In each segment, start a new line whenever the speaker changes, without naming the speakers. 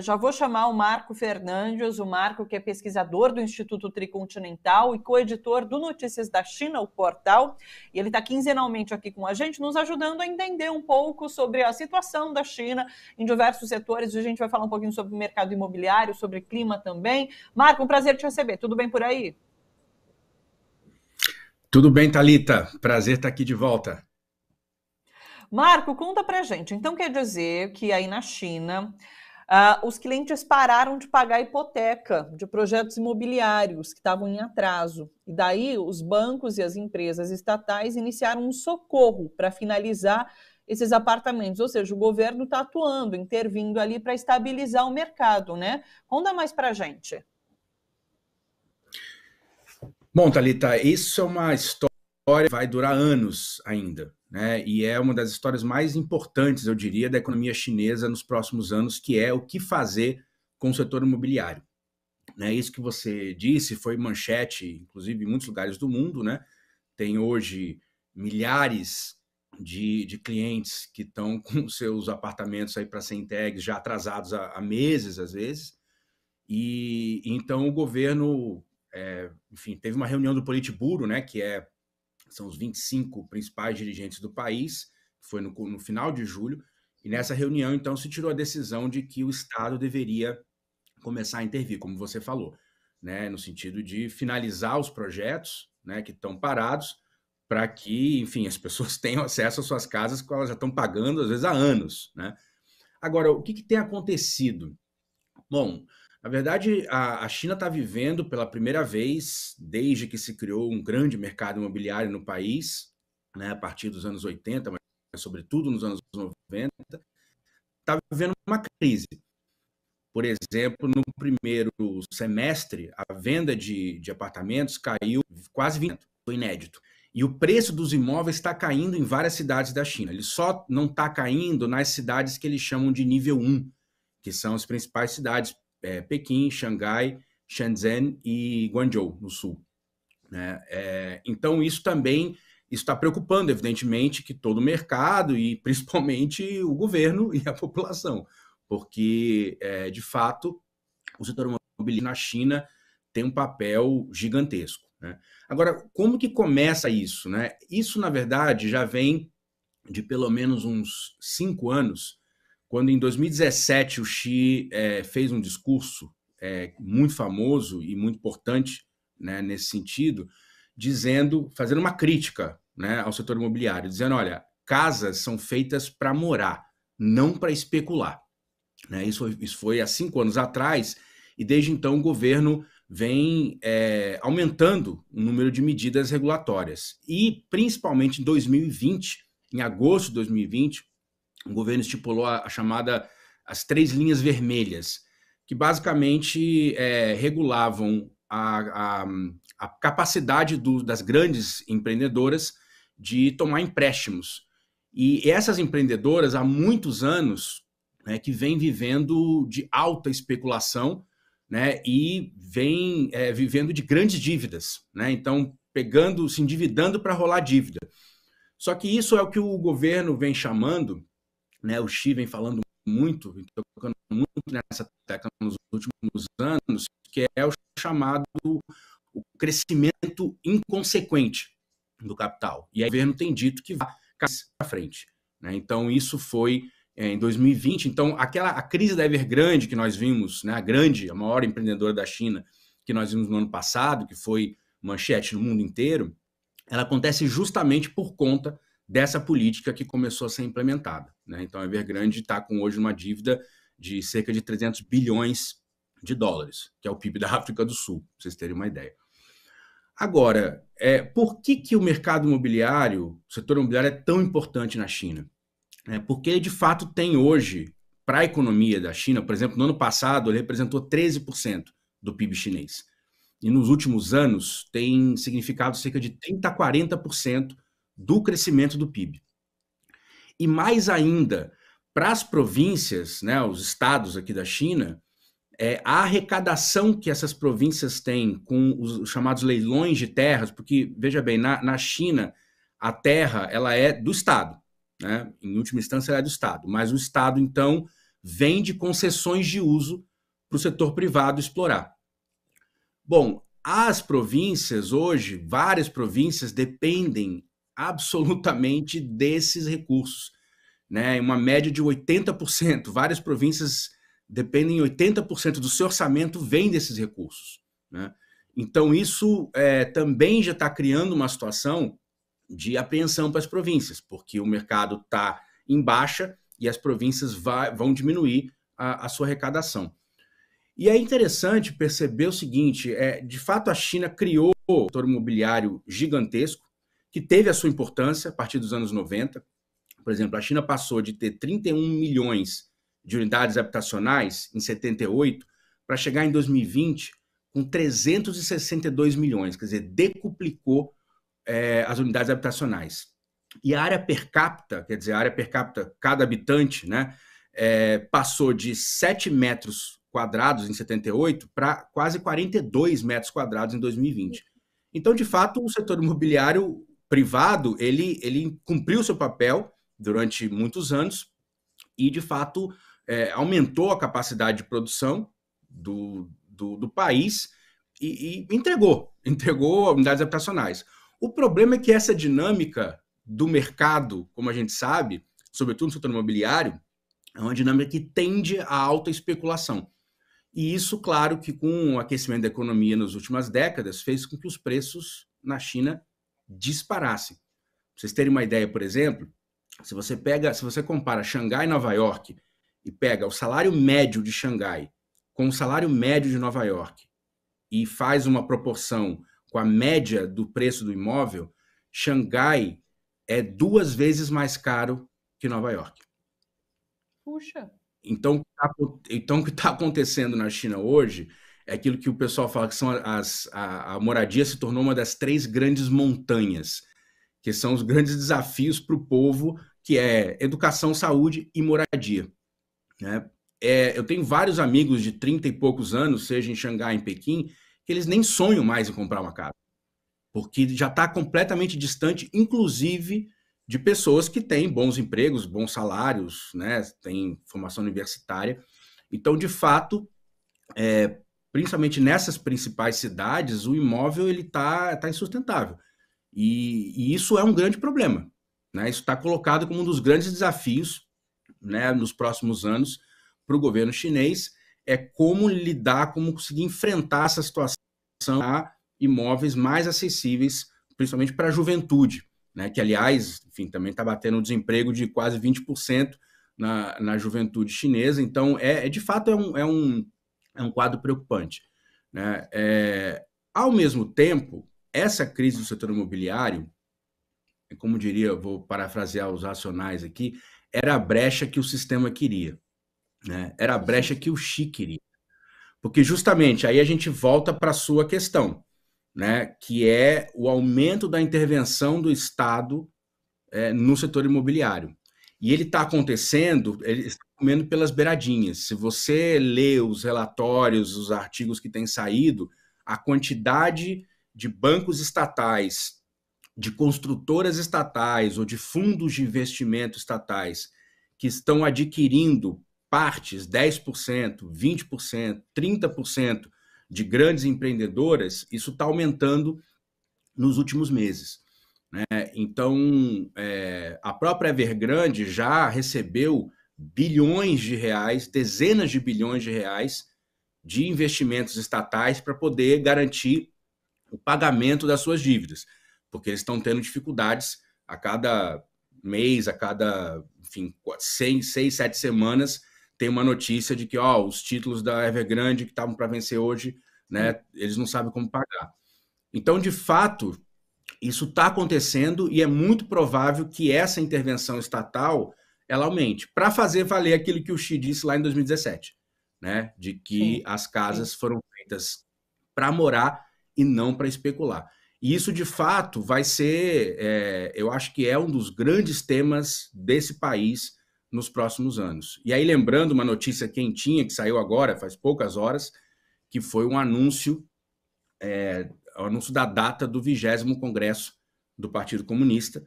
Já vou chamar o Marco Fernandes, o Marco que é pesquisador do Instituto Tricontinental e coeditor do Notícias da China, o portal. E ele está quinzenalmente aqui com a gente, nos ajudando a entender um pouco sobre a situação da China em diversos setores. A gente vai falar um pouquinho sobre o mercado imobiliário, sobre clima também. Marco, um prazer te receber. Tudo bem por aí?
Tudo bem, Talita. Prazer estar aqui de volta.
Marco, conta pra gente. Então quer dizer que aí na China ah, os clientes pararam de pagar hipoteca de projetos imobiliários que estavam em atraso. E daí os bancos e as empresas estatais iniciaram um socorro para finalizar esses apartamentos, ou seja, o governo está atuando, intervindo ali para estabilizar o mercado, né? Conta mais para a gente.
Bom, Thalita, isso é uma história que vai durar anos ainda. Né, e é uma das histórias mais importantes, eu diria, da economia chinesa nos próximos anos, que é o que fazer com o setor imobiliário. Né, isso que você disse foi manchete, inclusive em muitos lugares do mundo, né? Tem hoje milhares de, de clientes que estão com seus apartamentos aí para serem entregues já atrasados há, há, meses, às vezes. E então o governo, é, enfim, teve uma reunião do Politburo, né? Que é são os 25 principais dirigentes do país, que foi no, no final de julho, e nessa reunião, então, se tirou a decisão de que o Estado deveria começar a intervir, como você falou, né, no sentido de finalizar os projetos né, que estão parados, para que, enfim, as pessoas tenham acesso às suas casas que elas já estão pagando, às vezes, há anos. Né? Agora, o que, que tem acontecido? Bom, na verdade, a, a China está vivendo pela primeira vez, desde que se criou um grande mercado imobiliário no país, né, a partir dos anos 80, mas sobretudo nos anos 90, está vivendo uma crise. Por exemplo, no primeiro semestre, a venda de, de apartamentos caiu quase 20%, foi inédito. E o preço dos imóveis está caindo em várias cidades da China. Ele só não está caindo nas cidades que eles chamam de nível 1, que são as principais cidades, é, Pequim, Xangai, Shenzhen e Guangzhou, no sul. Né? É, então, isso também está preocupando, evidentemente, que todo o mercado e principalmente o governo e a população, porque, é, de fato, o setor imobiliário na China tem um papel gigantesco. Né? Agora, como que começa isso? Né? Isso, na verdade, já vem de pelo menos uns cinco anos quando em 2017 o Xi é, fez um discurso é, muito famoso e muito importante né, nesse sentido, dizendo, fazendo uma crítica né, ao setor imobiliário, dizendo: olha, casas são feitas para morar, não para especular. Né, isso, isso foi há cinco anos atrás, e desde então o governo vem é, aumentando o número de medidas regulatórias. E, principalmente em 2020, em agosto de 2020, o governo estipulou a, a chamada as três linhas vermelhas, que basicamente é, regulavam a, a, a capacidade do, das grandes empreendedoras de tomar empréstimos. E essas empreendedoras, há muitos anos, né, que vêm vivendo de alta especulação né, e vêm é, vivendo de grandes dívidas. Né? Então, pegando, se endividando para rolar dívida. Só que isso é o que o governo vem chamando né? O Xi vem falando muito, tocando muito nessa tecla nos últimos anos, que é o chamado o crescimento inconsequente do capital. E aí o governo tem dito que vai para frente. Né? Então, isso foi é, em 2020. Então, aquela a crise da Evergrande que nós vimos, né, a grande, a maior empreendedora da China que nós vimos no ano passado, que foi manchete no mundo inteiro, ela acontece justamente por conta dessa política que começou a ser implementada. Né? Então, a Evergrande está com hoje uma dívida de cerca de 300 bilhões de dólares, que é o PIB da África do Sul, para vocês terem uma ideia. Agora, é, por que, que o mercado imobiliário, o setor imobiliário é tão importante na China? É porque ele, de fato, tem hoje, para a economia da China, por exemplo, no ano passado, ele representou 13% do PIB chinês. E nos últimos anos, tem significado cerca de 30% a 40% do crescimento do PIB e mais ainda, para as províncias, né, os estados aqui da China, é, a arrecadação que essas províncias têm com os chamados leilões de terras, porque, veja bem, na, na China, a terra ela é do Estado, né? em última instância ela é do Estado, mas o Estado, então, vende concessões de uso para o setor privado explorar. Bom, as províncias hoje, várias províncias dependem absolutamente desses recursos, né? Uma média de 80%, várias províncias dependem 80% do seu orçamento vem desses recursos, né? Então isso é, também já está criando uma situação de apreensão para as províncias, porque o mercado está em baixa e as províncias vai, vão diminuir a, a sua arrecadação. E é interessante perceber o seguinte: é, de fato, a China criou um setor imobiliário gigantesco, que teve a sua importância a partir dos anos 90. Por exemplo, a China passou de ter 31 milhões de unidades habitacionais em 78 para chegar em 2020 com 362 milhões, quer dizer, decuplicou é, as unidades habitacionais. E a área per capita, quer dizer, a área per capita, cada habitante, né, é, passou de 7 metros quadrados em 78 para quase 42 metros quadrados em 2020. Então, de fato, o setor imobiliário privado, ele, ele cumpriu seu papel durante muitos anos e, de fato, é, aumentou a capacidade de produção do, do, do país e, e, entregou, entregou unidades habitacionais. O problema é que essa dinâmica do mercado, como a gente sabe, sobretudo no setor imobiliário, é uma dinâmica que tende à alta especulação. E isso, claro, que com o aquecimento da economia nas últimas décadas, fez com que os preços na China disparasse. Pra vocês terem uma ideia, por exemplo, se você pega, se você compara Xangai e Nova York e pega o salário médio de Xangai com o salário médio de Nova York e faz uma proporção com a média do preço do imóvel, Xangai é duas vezes mais caro que Nova York. Puxa. Então, tá então o que está acontecendo na China hoje é aquilo que o pessoal fala que são as, a, a moradia se tornou uma das três grandes montanhas, que são os grandes desafios para o povo, que é educação, saúde e moradia. Né? É, eu tenho vários amigos de 30 e poucos anos, seja em Xangai, em Pequim, que eles nem sonham mais em comprar uma casa, porque já está completamente distante, inclusive de pessoas que têm bons empregos, bons salários, né? têm formação universitária. Então, de fato, é, principalmente nessas principais cidades, o imóvel ele está tá insustentável. E, e, isso é um grande problema. Né? Isso está colocado como um dos grandes desafios né, nos próximos anos para o governo chinês, é como lidar, como conseguir enfrentar essa situação a imóveis mais acessíveis, principalmente para a juventude, né? que, aliás, enfim, também está batendo um desemprego de quase 20% na, na juventude chinesa. Então, é, é de fato é um, é um é um quadro preocupante. Né? É, ao mesmo tempo, essa crise do setor imobiliário, como diria, vou parafrasear os racionais aqui, era a brecha que o sistema queria, né? era a brecha que o Xi queria. Porque justamente aí a gente volta para a sua questão, né? que é o aumento da intervenção do Estado é, no setor imobiliário. E ele está acontecendo, ele, comendo pelas beiradinhas. Se você lê os relatórios, os artigos que têm saído, a quantidade de bancos estatais, de construtoras estatais ou de fundos de investimento estatais que estão adquirindo partes, 10%, 20%, 30% de grandes empreendedoras, isso está aumentando nos últimos meses. Né? Então, é, a própria Evergrande já recebeu bilhões de reais, dezenas de bilhões de reais de investimentos estatais para poder garantir o pagamento das suas dívidas, porque eles estão tendo dificuldades a cada mês, a cada enfim, seis, seis sete semanas, tem uma notícia de que ó, os títulos da Evergrande que estavam para vencer hoje, né, eles não sabem como pagar. Então, de fato, isso está acontecendo e é muito provável que essa intervenção estatal ela aumente, para fazer valer aquilo que o Xi disse lá em 2017, né? De que sim, as casas sim. foram feitas para morar e não para especular. E isso, de fato, vai ser, é, eu acho que é um dos grandes temas desse país nos próximos anos. E aí, lembrando uma notícia quentinha que saiu agora, faz poucas horas, que foi um anúncio, é, anúncio da data do 20 Congresso do Partido Comunista,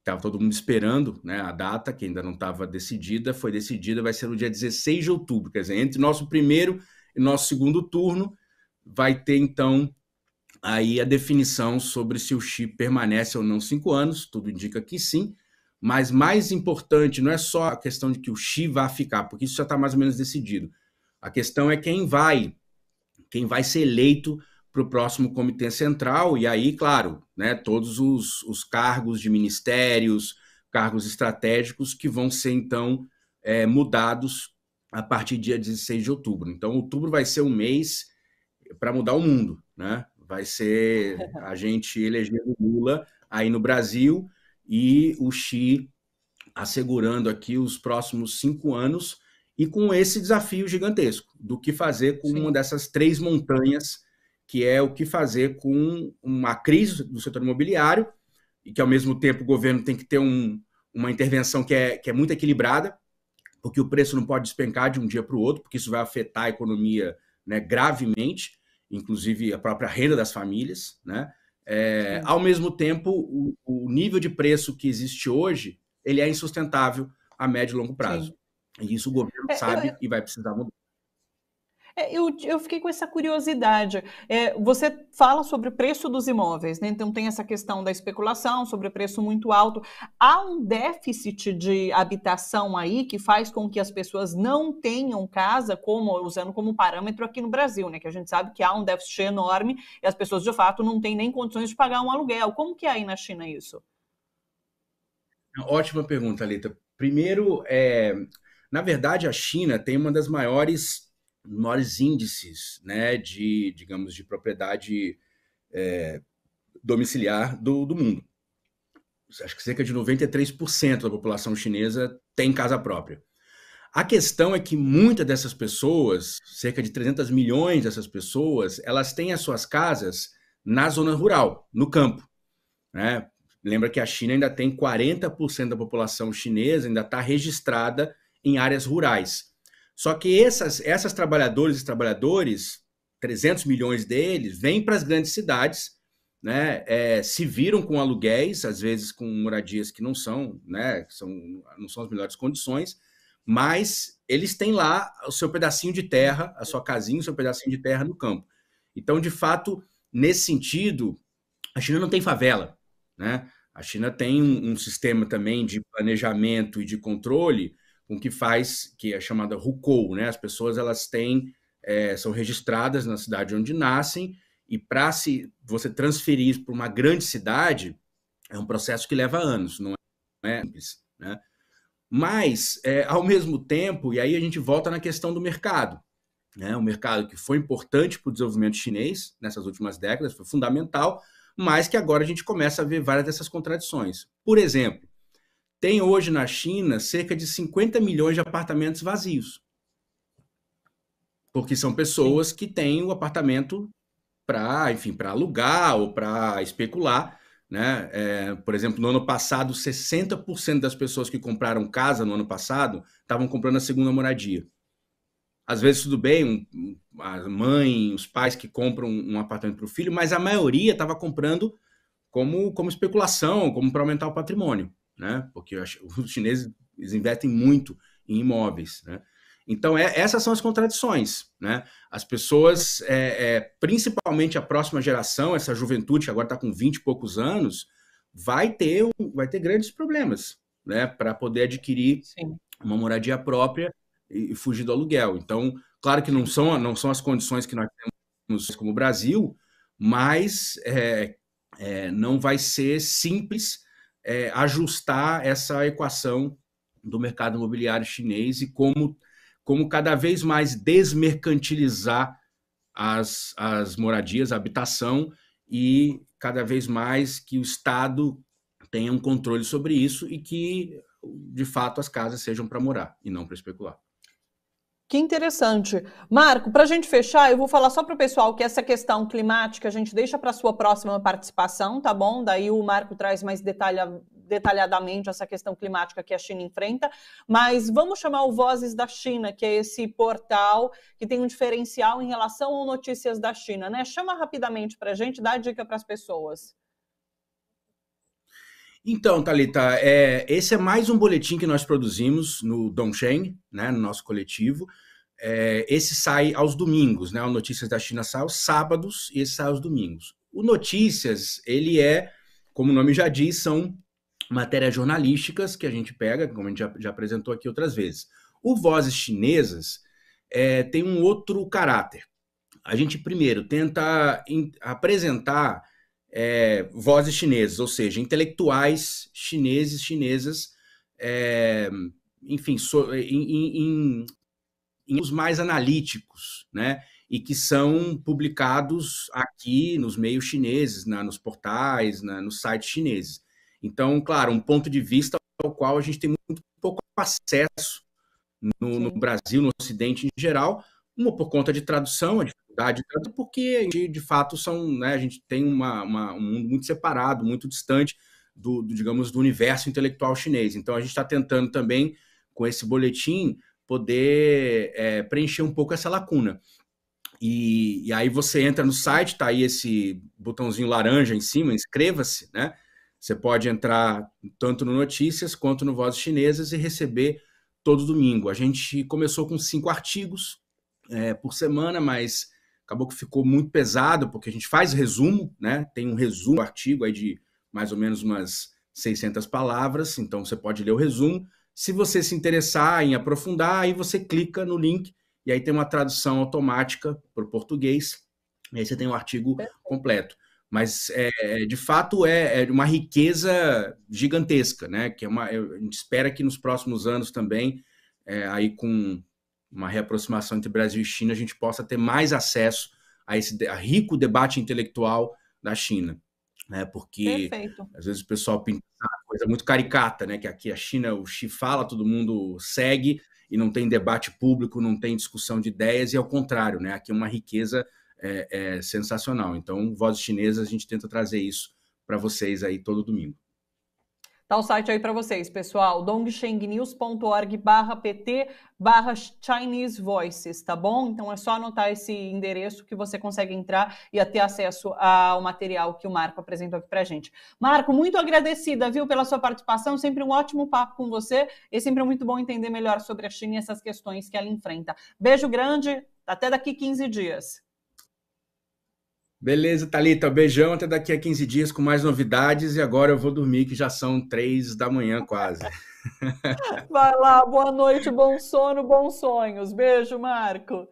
estava todo mundo esperando, né? A data que ainda não estava decidida foi decidida, vai ser no dia 16 de outubro, quer dizer, entre nosso primeiro e nosso segundo turno vai ter então aí a definição sobre se o chip permanece ou não cinco anos. Tudo indica que sim, mas mais importante não é só a questão de que o Xi vai ficar, porque isso já está mais ou menos decidido. A questão é quem vai, quem vai ser eleito para o próximo Comitê Central, e aí, claro, né, todos os, os cargos de ministérios, cargos estratégicos que vão ser, então, é, mudados a partir do dia 16 de outubro. Então, outubro vai ser um mês para mudar o mundo, né? Vai ser a gente elegendo Lula aí no Brasil e o Xi assegurando aqui os próximos cinco anos e com esse desafio gigantesco do que fazer com Sim. uma dessas três montanhas que é o que fazer com uma crise do setor imobiliário e que, ao mesmo tempo, o governo tem que ter um, uma intervenção que é, que é muito equilibrada, porque o preço não pode despencar de um dia para o outro, porque isso vai afetar a economia né, gravemente, inclusive a própria renda das famílias. Né? É, ao mesmo tempo, o, o, nível de preço que existe hoje ele é insustentável a médio e longo prazo. Sim. E isso o governo é, sabe eu... e vai precisar mudar.
É, eu, eu fiquei com essa curiosidade. É, você fala sobre o preço dos imóveis, né? Então tem essa questão da especulação, sobre o preço muito alto. Há um déficit de habitação aí que faz com que as pessoas não tenham casa, como usando como parâmetro aqui no Brasil, né? Que a gente sabe que há um déficit enorme e as pessoas de fato não têm nem condições de pagar um aluguel. Como que é aí na China isso?
Ótima pergunta, Lita. Primeiro, é, na verdade, a China tem uma das maiores maiores índices né, de, digamos, de propriedade é, domiciliar do, do mundo. Acho que cerca de 93% da população chinesa tem casa própria. A questão é que muitas dessas pessoas, cerca de 300 milhões dessas pessoas, elas têm as suas casas na zona rural, no campo. Né? Lembra que a China ainda tem 40% da população chinesa ainda está registrada em áreas rurais. Só que essas, essas trabalhadoras e trabalhadores, 300 milhões deles, vêm para as grandes cidades, né, é, se viram com aluguéis, às vezes com moradias que não são, né, são, não são as melhores condições, mas eles têm lá o seu pedacinho de terra, a sua casinha, o seu pedacinho de terra no campo. Então, de fato, nesse sentido, a China não tem favela, né? A China tem um, um sistema também de planejamento e de controle com que faz, que é chamada RUCOL, né? As pessoas elas têm, é, são registradas na cidade onde nascem, e para se você transferir isso para uma grande cidade, é um processo que leva anos, não é simples, né? Mas, é, ao mesmo tempo, e aí a gente volta na questão do mercado. Né? O mercado que foi importante para o desenvolvimento chinês nessas últimas décadas, foi fundamental, mas que agora a gente começa a ver várias dessas contradições. Por exemplo, tem hoje na China cerca de 50 milhões de apartamentos vazios. Porque são pessoas que têm o apartamento para, enfim, para alugar ou para especular. Né? É, por exemplo, no ano passado, 60% das pessoas que compraram casa no ano passado estavam comprando a segunda moradia. Às vezes, tudo bem, um, a mãe, os pais que compram um apartamento para o filho, mas a maioria estava comprando como, como especulação, como para aumentar o patrimônio né? Porque os chineses investem muito em imóveis, né? Então, é, essas são as contradições. Né? As pessoas, é, é, principalmente a próxima geração, essa juventude que agora está com 20 e poucos anos, vai ter, vai ter grandes problemas né? para poder adquirir Sim. uma moradia própria e, e, fugir do aluguel. Então, claro que não são, não são as condições que nós temos como Brasil, mas é, é, não vai ser simples é, ajustar essa equação do mercado imobiliário chinês e como, como cada vez mais desmercantilizar as, as moradias, a habitação, e cada vez mais que o Estado tenha um controle sobre isso e que, de fato, as casas sejam para morar e não para especular.
Que interessante. Marco, para a gente fechar, eu vou falar só para o pessoal que essa questão climática a gente deixa para a sua próxima participação, tá bom? Daí o Marco traz mais detalha, detalhadamente essa questão climática que a China enfrenta. Mas vamos chamar o Vozes da China, que é esse portal que tem um diferencial em relação ao Notícias da China, né? Chama rapidamente para a gente, dá dica para as pessoas.
Então, Thalita, é, esse é mais um boletim que nós produzimos no Dongcheng, né, no nosso coletivo. É, esse sai aos domingos, né? O Notícias da China sai aos sábados e esse sai aos domingos. O Notícias, ele é, como o nome já diz, são matérias jornalísticas que a gente pega, como a gente já, já apresentou aqui outras vezes. O Vozes Chinesas é, tem um outro caráter. A gente, primeiro, tenta apresentar é, vozes chinesas, ou seja, intelectuais chineses, chinesas, é, enfim, so, em, em, em, os mais analíticos, né? E que são publicados aqui nos meios chineses, na, nos portais, na, nos sites chineses. Então, claro, um ponto de vista ao qual a gente tem muito pouco acesso no, no Brasil, no Ocidente em geral, uma por conta de tradução, a dificuldade tanto porque de, de fato são, né, a gente tem uma, uma, um mundo muito separado, muito distante do, do, digamos, do universo intelectual chinês. Então a gente está tentando também, com esse boletim, poder é, preencher um pouco essa lacuna. E, e, aí você entra no site, tá aí esse botãozinho laranja em cima, inscreva-se, né? Você pode entrar tanto no Notícias quanto no Vozes Chinesas e receber todo domingo. A gente começou com cinco artigos, é, por semana, mas acabou que ficou muito pesado, porque a gente faz resumo, né? Tem um resumo, um artigo aí de mais ou menos umas 600 palavras, então você pode ler o resumo. Se você se interessar em aprofundar, aí você clica no link e aí tem uma tradução automática para o português, e aí você tem o um artigo completo. Mas, é, é, de fato, é, é, uma riqueza gigantesca, né? Que é uma, a gente espera que nos próximos anos também, é, aí com, uma reaproximação entre Brasil e China, a gente possa ter mais acesso a esse a rico debate intelectual da China. Né? Porque Perfeito. às vezes o pessoal pinta uma coisa muito caricata, né? Que aqui a China, o Xi fala, todo mundo segue e não tem debate público, não tem discussão de ideias, e ao é contrário, né? Aqui é uma riqueza é, é sensacional. Então, Vozes Chinesas, a gente tenta trazer isso para vocês aí todo domingo.
Tá o site aí para vocês, pessoal, dongshengnews.org pt barra Chinese Voices, tá bom? Então é só anotar esse endereço que você consegue entrar e ter acesso ao material que o Marco apresentou aqui pra gente. Marco, muito agradecida, viu, pela sua participação, sempre um ótimo papo com você e é sempre muito bom entender melhor sobre a China e essas questões que ela enfrenta. Beijo grande, até daqui 15 dias.
Beleza, Thalita. Beijão. Até daqui a 15 dias com mais novidades. E agora eu vou dormir, que já são três da manhã quase.
Vai lá. Boa noite, bom sono, bons sonhos. Beijo, Marco.